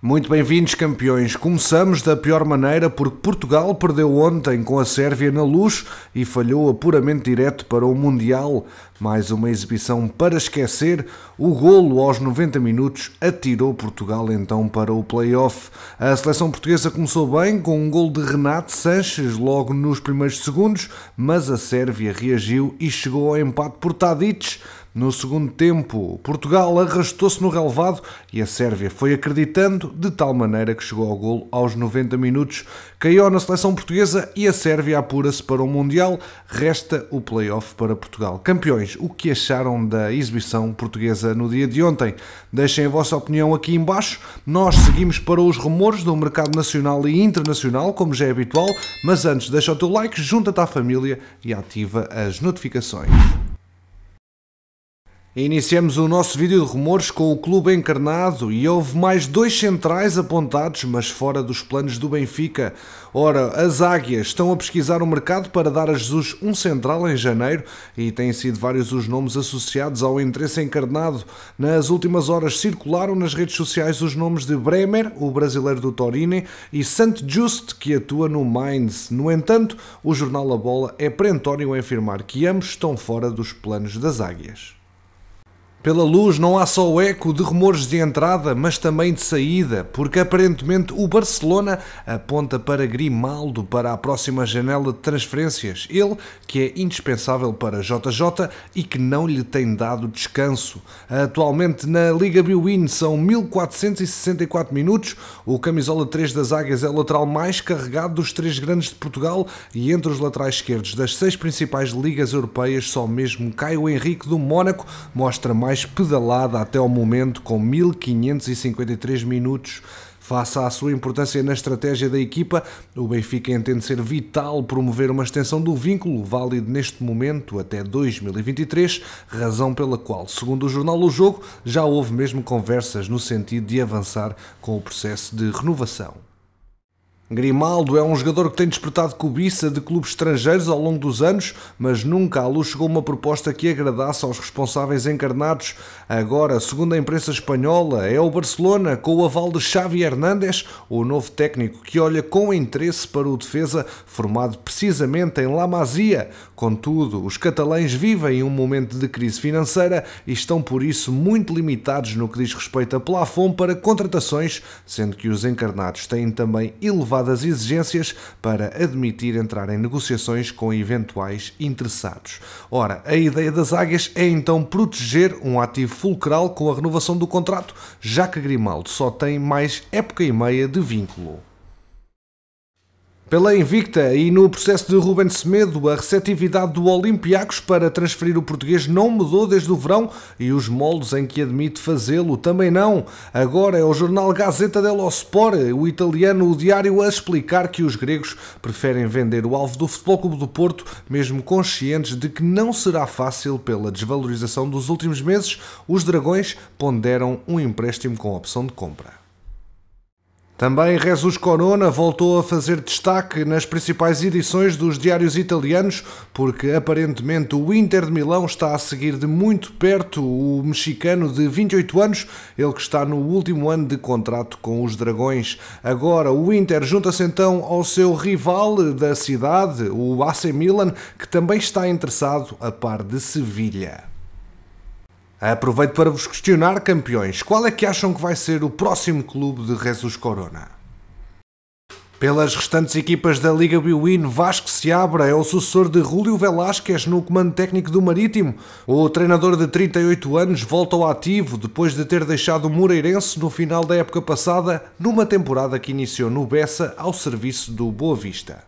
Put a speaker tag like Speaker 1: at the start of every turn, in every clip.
Speaker 1: Muito bem-vindos, campeões. Começamos da pior maneira porque Portugal perdeu ontem com a Sérvia na luz e falhou apuramente direto para o Mundial. Mais uma exibição para esquecer. O golo aos 90 minutos atirou Portugal então para o play-off. A seleção portuguesa começou bem com um golo de Renato Sanches logo nos primeiros segundos, mas a Sérvia reagiu e chegou ao empate por Tadic. No segundo tempo, Portugal arrastou-se no relevado e a Sérvia foi acreditando de tal maneira que chegou ao golo aos 90 minutos. Caiu na seleção portuguesa e a Sérvia apura-se para o Mundial. Resta o play-off para Portugal. Campeões, o que acharam da exibição portuguesa no dia de ontem? Deixem a vossa opinião aqui embaixo. Nós seguimos para os rumores do mercado nacional e internacional, como já é habitual, mas antes deixa o teu like, junta-te à família e ativa as notificações. Iniciamos o nosso vídeo de rumores com o clube encarnado e houve mais dois centrais apontados, mas fora dos planos do Benfica. Ora, as águias estão a pesquisar o mercado para dar a Jesus um central em janeiro e têm sido vários os nomes associados ao interesse encarnado. Nas últimas horas circularam nas redes sociais os nomes de Bremer, o brasileiro do Torino, e Sant Just, que atua no Mainz. No entanto, o jornal A Bola é perentório em afirmar que ambos estão fora dos planos das águias. Pela luz não há só o eco de rumores de entrada, mas também de saída, porque aparentemente o Barcelona aponta para Grimaldo para a próxima janela de transferências. Ele que é indispensável para JJ e que não lhe tem dado descanso. Atualmente na Liga Bwin são 1464 minutos. O camisola 3 das Águias é o lateral mais carregado dos três grandes de Portugal e entre os laterais esquerdos das seis principais ligas europeias, só mesmo Caio Henrique do Mónaco mostra mais mais pedalada até ao momento, com 1.553 minutos. Face à sua importância na estratégia da equipa, o Benfica entende ser vital promover uma extensão do vínculo, válido neste momento até 2023, razão pela qual, segundo o jornal O Jogo, já houve mesmo conversas no sentido de avançar com o processo de renovação. Grimaldo é um jogador que tem despertado cobiça de clubes estrangeiros ao longo dos anos, mas nunca à luz chegou uma proposta que agradasse aos responsáveis encarnados. Agora, segundo a imprensa espanhola, é o Barcelona, com o aval de Xavi Hernández, o novo técnico que olha com interesse para o defesa, formado precisamente em La Masia. Contudo, os catalães vivem um momento de crise financeira e estão por isso muito limitados no que diz respeito a plafond para contratações, sendo que os encarnados têm também elevado elevadas exigências para admitir entrar em negociações com eventuais interessados. Ora, a ideia das águias é então proteger um ativo fulcral com a renovação do contrato, já que Grimaldo só tem mais época e meia de vínculo. Pela invicta e no processo de Ruben Semedo, a receptividade do Olympiacos para transferir o português não mudou desde o verão e os moldes em que admite fazê-lo também não. Agora é o jornal Gazeta dello Sport, o italiano o diário, a explicar que os gregos preferem vender o alvo do Futebol Clube do Porto, mesmo conscientes de que não será fácil pela desvalorização dos últimos meses. Os dragões ponderam um empréstimo com opção de compra. Também Jesus Corona voltou a fazer destaque nas principais edições dos diários italianos, porque aparentemente o Inter de Milão está a seguir de muito perto o mexicano de 28 anos, ele que está no último ano de contrato com os Dragões. Agora o Inter junta-se então ao seu rival da cidade, o AC Milan, que também está interessado a par de Sevilha. Aproveito para vos questionar, campeões, qual é que acham que vai ser o próximo clube de Jesus Corona? Pelas restantes equipas da Liga Biwin, Vasco se abre, é o sucessor de Rúlio Velásquez no comando técnico do Marítimo. O treinador de 38 anos volta ao ativo depois de ter deixado o Moreirense no final da época passada, numa temporada que iniciou no Bessa ao serviço do Boa Vista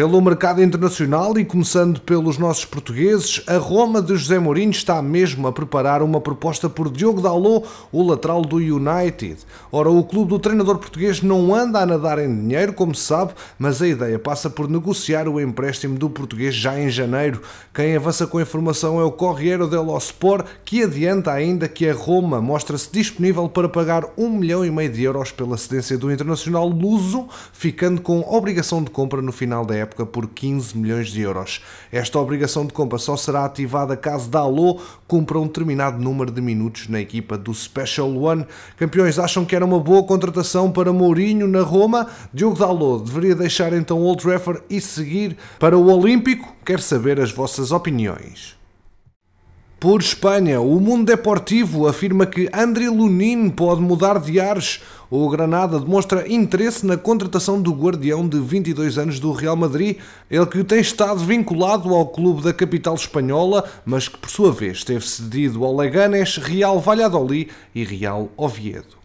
Speaker 1: pelo mercado internacional e começando pelos nossos portugueses, a Roma de José Mourinho está mesmo a preparar uma proposta por Diogo Dalot, o lateral do United. Ora, o clube do treinador português não anda a nadar em dinheiro, como se sabe, mas a ideia passa por negociar o empréstimo do português já em janeiro. Quem avança com a informação é o Corriere dello Sport, que adianta ainda que a Roma mostra-se disponível para pagar 1 milhão e meio de euros pela cedência do Internacional Luso, ficando com obrigação de compra no final da época época por 15 milhões de euros. Esta obrigação de compra só será ativada caso Dalot cumpra um determinado número de minutos na equipa do Special One. Campeões acham que era uma boa contratação para Mourinho na Roma. Diogo Dalot deveria deixar então o Old Trafford e seguir para o Olímpico? Quero saber as vossas opiniões. Por Espanha, o Mundo Deportivo afirma que André Lunin pode mudar de ares. O Granada demonstra interesse na contratação do guardião de 22 anos do Real Madrid, ele que tem estado vinculado ao clube da capital espanhola, mas que por sua vez teve cedido ao Leganés, Real Valladolid e Real Oviedo.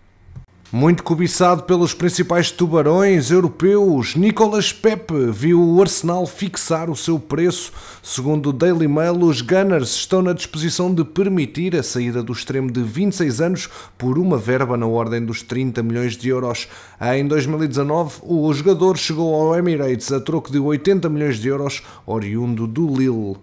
Speaker 1: Muito cobiçado pelos principais tubarões europeus, Nicolas Pepe viu o Arsenal fixar o seu preço. Segundo o Daily Mail, os Gunners estão na disposição de permitir a saída do extremo de 26 anos por uma verba na ordem dos 30 milhões de euros. Em 2019, o jogador chegou ao Emirates a troco de 80 milhões de euros, oriundo do Lille.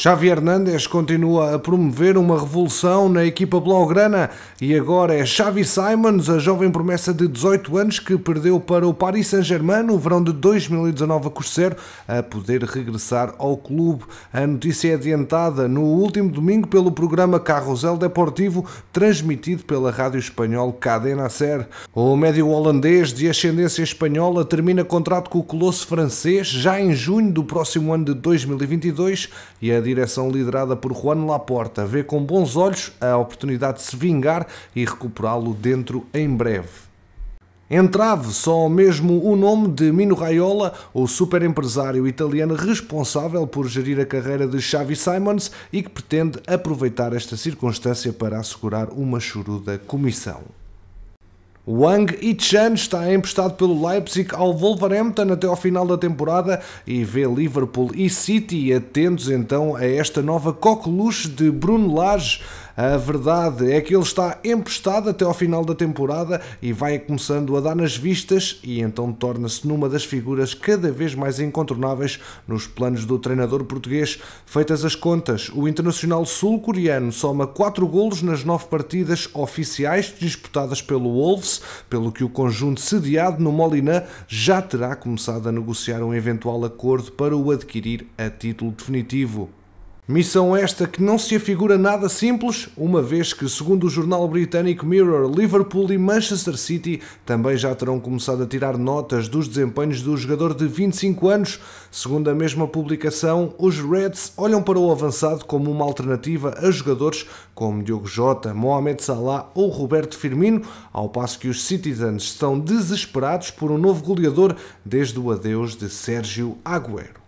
Speaker 1: Xavi Hernández continua a promover uma revolução na equipa blaugrana e agora é Xavi Simons, a jovem promessa de 18 anos que perdeu para o Paris Saint-Germain no verão de 2019 a Corsair, a poder regressar ao clube. A notícia é adiantada no último domingo pelo programa Carrusel Deportivo, transmitido pela rádio espanhol Cadena Ser. O médio holandês de ascendência espanhola termina contrato com o colosso francês já em junho do próximo ano de 2022 e a direção liderada por Juan Laporta vê com bons olhos a oportunidade de se vingar e recuperá-lo dentro em breve. Entrave só mesmo o nome de Mino Raiola, o super empresário italiano responsável por gerir a carreira de Xavi Simons e que pretende aproveitar esta circunstância para assegurar uma choruda comissão. Wang Yichan está emprestado pelo Leipzig ao Wolverhampton até ao final da temporada e vê Liverpool e City atentos então a esta nova coqueluche de Bruno Lage a verdade é que ele está emprestado até ao final da temporada e vai começando a dar nas vistas e então torna-se numa das figuras cada vez mais incontornáveis nos planos do treinador português. Feitas as contas, o internacional sul-coreano soma 4 golos nas 9 partidas oficiais disputadas pelo Wolves, pelo que o conjunto sediado no Molina já terá começado a negociar um eventual acordo para o adquirir a título definitivo. Missão esta que não se afigura nada simples, uma vez que, segundo o jornal britânico Mirror, Liverpool e Manchester City também já terão começado a tirar notas dos desempenhos do jogador de 25 anos. Segundo a mesma publicação, os Reds olham para o avançado como uma alternativa a jogadores como Diogo Jota, Mohamed Salah ou Roberto Firmino, ao passo que os Citizens estão desesperados por um novo goleador desde o adeus de Sérgio Agüero.